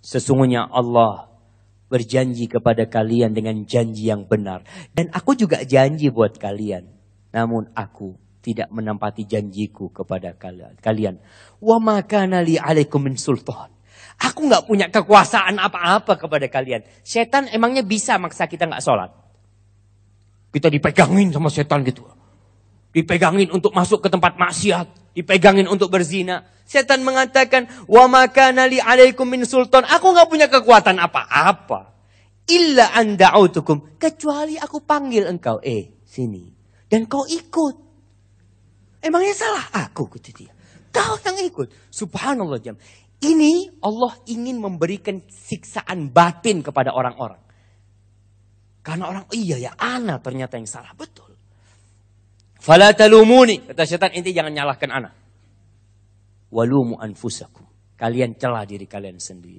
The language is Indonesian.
Sesungguhnya Allah berjanji kepada kalian dengan janji yang benar. Dan aku juga janji buat kalian. Namun aku tidak menempati janjiku kepada kalian. Wa makana li alaikum min sultan. Aku nggak punya kekuasaan apa-apa kepada kalian. Setan emangnya bisa maksa kita nggak sholat? Kita dipegangin sama setan gitu. Dipegangin untuk masuk ke tempat maksiat dipegangin untuk berzina. Setan mengatakan, "Wa makana li 'alaikum min sultan." Aku nggak punya kekuatan apa-apa. Illa anda autukum kecuali aku panggil engkau, eh, sini. Dan kau ikut. Emangnya salah aku kata dia. Kau yang ikut. Subhanallah jam. Ini Allah ingin memberikan siksaan batin kepada orang-orang. Karena orang, oh iya ya, anak ternyata yang salah. Betul. Fala talumuni. Kata syaitan, inti jangan nyalahkan anak. Walumu anfusakum. Kalian celah diri kalian sendiri.